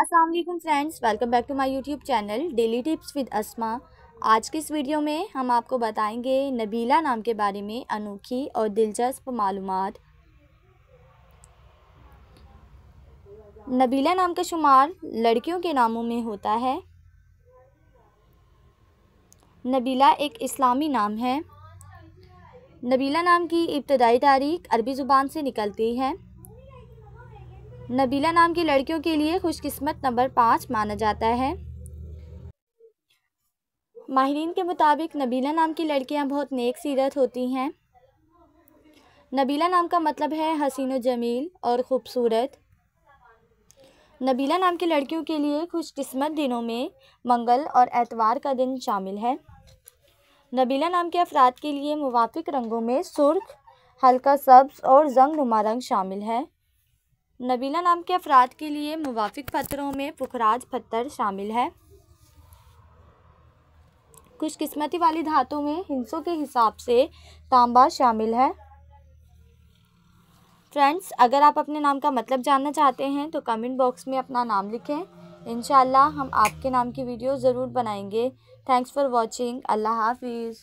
Aslam friends welcome back to my YouTube channel daily tips with Asma आज के इस video में हम आपको बताएंगे नबीला नाम के बारे में अनोखी और दिलचस्प मालूम नबीला नाम का शुमार लड़कियों के नामों में होता है नबीला एक इस्लामी नाम है नबीला नाम की इब्तदाई तारीख अरबी ज़ुबान से निकलती है नबीला नाम की लड़कियों के लिए खुशकिस्मत नंबर पाँच माना जाता है माहरीन के मुताबिक नबीला नाम की लड़कियां बहुत नेक सीरत होती हैं नबीला नाम का मतलब है हसीन जमील और ख़ूबसूरत नबीला नाम की लड़कियों के लिए खुशकस्मत दिनों में मंगल और एतवार का दिन शामिल है नबीला नाम के अफराद के लिए मुवाफिक रंगों में सुर्ख हल्का सब्ज़ और जंग नुमा रंग शामिल है नबीला नाम के अफराद के लिए मुवाफिक पत्थरों में पुखराज पत्थर शामिल है कुछ किस्मती वाली धातुओं में हिंसों के हिसाब से तांबा शामिल है फ्रेंड्स अगर आप अपने नाम का मतलब जानना चाहते हैं तो कमेंट बॉक्स में अपना नाम लिखें इन हम आपके नाम की वीडियो ज़रूर बनाएंगे थैंक्स फॉर वॉचिंग अल्लाह हाफिज़